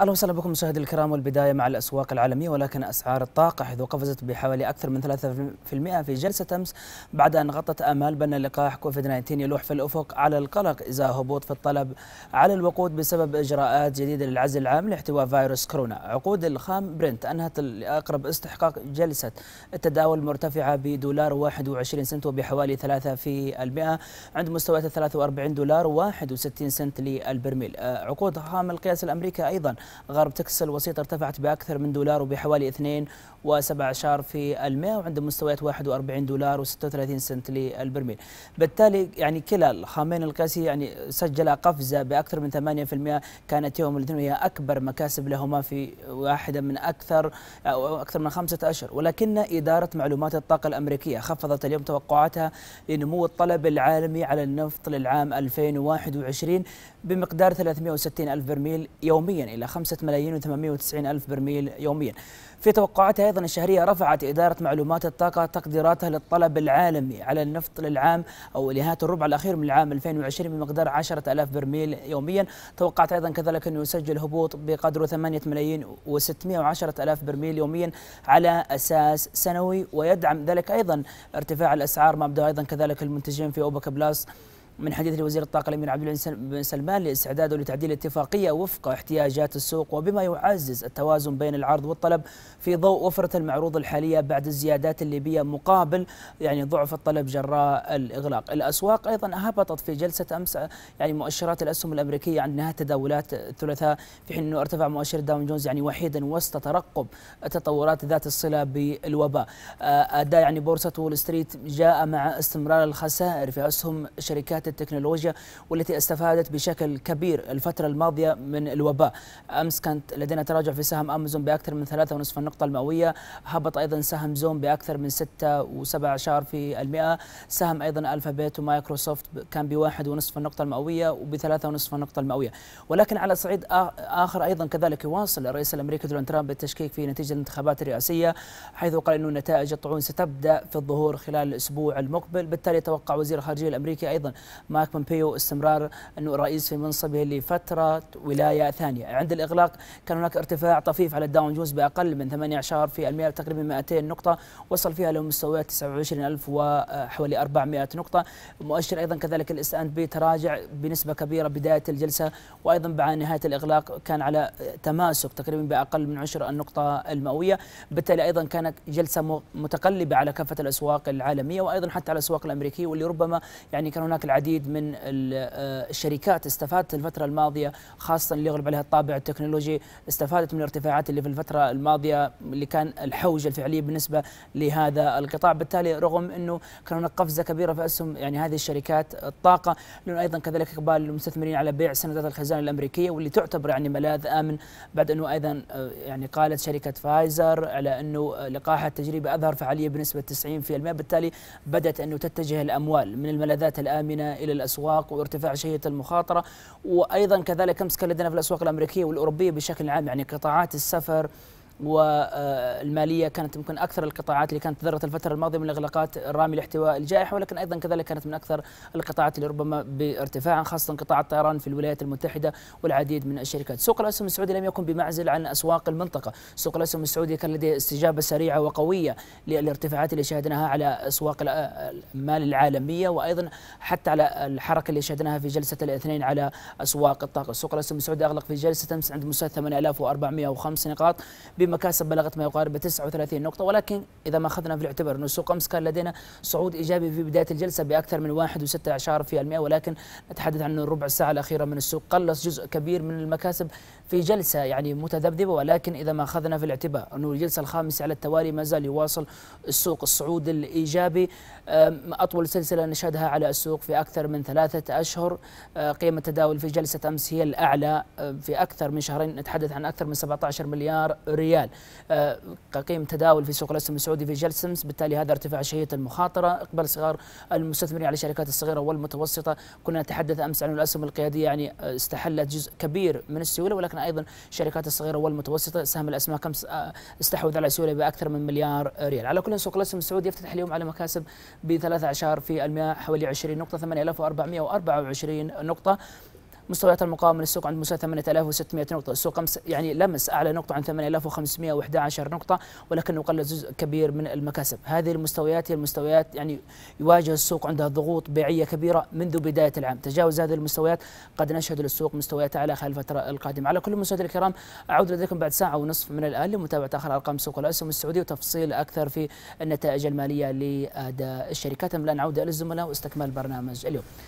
اهلا وسهلا بكم مشاهدي الكرام والبدايه مع الاسواق العالميه ولكن اسعار الطاقه حيث قفزت بحوالي اكثر من 3% في جلسه امس بعد ان غطت امال بان لقاح كوفيد 19 يلوح في الافق على القلق ازاء هبوط في الطلب على الوقود بسبب اجراءات جديده للعزل العام لاحتواء فيروس كورونا. عقود الخام برنت انهت لاقرب استحقاق جلسه التداول مرتفعه بدولار 21 سنت وبحوالي 3% عند مستويات 43 دولار و61 سنت للبرميل. عقود خام القياس الامريكي ايضا غرب تكسل وسيط ارتفعت بأكثر من دولار وبحوالي اشار في المئة وعند مستويات 41 دولار و36 سنت للبرميل بالتالي يعني كلا الخامين القياسي يعني سجل قفزة بأكثر من 8% كانت يوم الاثنين وهي أكبر مكاسب لهما في واحدة من أكثر أو أكثر من خمسة أشهر ولكن إدارة معلومات الطاقة الأمريكية خفضت اليوم توقعاتها لنمو الطلب العالمي على النفط للعام 2021 بمقدار 360 ألف برميل يوميا إلى 5 ملايين و890 ألف برميل يوميا في توقعاتها أيضا الشهرية رفعت إدارة معلومات الطاقة تقديراتها للطلب العالمي على النفط للعام أو لنهاية الربع الأخير من العام 2020 بمقدار 10 ألاف برميل يوميا توقعت أيضا كذلك أنه يسجل هبوط بقدره 8 ملايين و610 ألاف برميل يوميا على أساس سنوي ويدعم ذلك أيضا ارتفاع الأسعار ما بدأ أيضا كذلك المنتجين في أوبك بلاس من حديث الوزير الطاقة الأمير عبد العزيز بن سلمان لاستعداده لتعديل اتفاقية وفق احتياجات السوق وبما يعزز التوازن بين العرض والطلب في ضوء وفرة المعروض الحالية بعد الزيادات الليبية مقابل يعني ضعف الطلب جراء الإغلاق الأسواق أيضا هبطت في جلسة أمس يعني مؤشرات الأسهم الأمريكية عن نهاية تداولات الثلاثاء في حين أنه ارتفع مؤشر داون جونز يعني وحيدا وسط ترقب التطورات ذات الصلة بالوباء آه، أداء يعني بورصة وول ستريت جاء مع استمرار الخسائر في أسهم شركات التكنولوجيا والتي استفادت بشكل كبير الفترة الماضية من الوباء أمس كانت لدينا تراجع في سهم أمازون بأكثر من ثلاثة ونصف النقطة المئوية هبط أيضا سهم زوم بأكثر من ستة عشر في المئة سهم أيضا ألفابيت ومايكروسوفت كان بواحد ونصف النقطة المئوية وبثلاثة ونصف النقطة المئوية ولكن على صعيد آخر أيضا كذلك يواصل الرئيس الأمريكي دونالد ترامب بالتشكيك في نتيجة الانتخابات الرئاسية حيث قال أن نتائج الطعون ستبدأ في الظهور خلال الأسبوع المقبل بالتالي توقع وزير الخارجية الأمريكي أيضا مايك بومبيو استمرار انه الرئيس في منصبه لفتره ولايه ثانيه، عند الاغلاق كان هناك ارتفاع طفيف على الداون جونز باقل من 18% تقريبا 200 نقطه وصل فيها لمستويات 29000 وحوالي 400 نقطه، مؤشر ايضا كذلك الاس اند بي تراجع بنسبه كبيره بدايه الجلسه وايضا بعد نهايه الاغلاق كان على تماسك تقريبا باقل من 10 النقطه المئويه، بالتالي ايضا كانت جلسه متقلبه على كافه الاسواق العالميه وايضا حتى على الاسواق الامريكيه واللي ربما يعني كان هناك العديد العديد من آه، الشركات استفادت الفترة الماضية خاصة اللي يغلب عليها الطابع التكنولوجي استفادت من الارتفاعات اللي في الفترة الماضية اللي كان الحوجة الفعلية بالنسبة لهذا القطاع بالتالي رغم أنه كان هناك قفزة كبيرة في أسهم يعني هذه الشركات الطاقة لأنه أيضا كذلك إقبال المستثمرين على بيع سندات الخزانة الأمريكية واللي تعتبر يعني ملاذ آمن بعد أنه أيضا آه، يعني قالت شركة فايزر على أنه لقاح التجريبي أظهر فعالية بنسبة 90% بالتالي بدأت أنه تتجه الأموال من الملاذات الآمنة إلى الأسواق وارتفاع شهية المخاطرة وأيضا كذلك امسكا لدينا في الأسواق الأمريكية والأوروبية بشكل عام يعني قطاعات السفر والماليه كانت يمكن اكثر القطاعات اللي كانت ذرت الفتره الماضيه من الاغلاقات الرامي لاحتواء الجائحه ولكن ايضا كذلك كانت من اكثر القطاعات اللي ربما بارتفاع خاصه قطاع الطيران في الولايات المتحده والعديد من الشركات. سوق الاسهم السعودي لم يكن بمعزل عن اسواق المنطقه، سوق الاسهم السعودي كان لديه استجابه سريعه وقويه للارتفاعات اللي شاهدناها على اسواق المال العالميه وايضا حتى على الحركه اللي شاهدناها في جلسه الاثنين على اسواق الطاقه، سوق الاسهم السعودي اغلق في جلسه امس عند مستوى 8405 نقاط بما بمكاسب بلغت ما يقارب 39 نقطة ولكن إذا ما أخذنا في الاعتبار أن السوق أمس كان لدينا صعود إيجابي في بداية الجلسة بأكثر من 1.6% ولكن نتحدث عن الربع ساعة الأخيرة من السوق قلص جزء كبير من المكاسب في جلسة يعني متذبذبة ولكن إذا ما أخذنا في الاعتبار أنه الجلسة الخامسة على التوالي ما زال يواصل السوق الصعود الإيجابي أطول سلسلة نشهدها على السوق في أكثر من ثلاثة أشهر أه، قيمة التداول في جلسة أمس هي الأعلى أه، في أكثر من شهرين نتحدث عن أكثر من 17 مليار ريال ريال كقيم آه، تداول في سوق الاسهم السعودي في جلسمس بالتالي هذا ارتفاع شهية المخاطرة اقبال صغار المستثمرين على الشركات الصغيرة والمتوسطة كنا نتحدث أمس عن الأسهم القيادية يعني استحلت جزء كبير من السيولة ولكن أيضا الشركات الصغيرة والمتوسطة سهم الأسماك أمس آه، استحوذ على سيولة بأكثر من مليار ريال على كل سوق الاسهم السعودي يفتتح اليوم على مكاسب ب 13 في المئة حوالي 20 نقطة 8424 نقطة مستويات المقاومه للسوق عند مستوى 8600 نقطه السوق امس يعني لمس اعلى نقطه عن 8511 نقطه ولكنه قلل جزء كبير من المكاسب هذه المستويات هي المستويات يعني يواجه السوق عندها ضغوط بيعيه كبيره منذ بدايه العام تجاوز هذه المستويات قد نشهد للسوق مستويات اعلى خلال الفتره القادمه على كل مستويات الكرام اعود لديكم بعد ساعه ونصف من الان لمتابعه اخر ارقام سوق الاسهم السعودي وتفصيل اكثر في النتائج الماليه لاداء الشركات الان عوده للزملاء واستكمال برنامج اليوم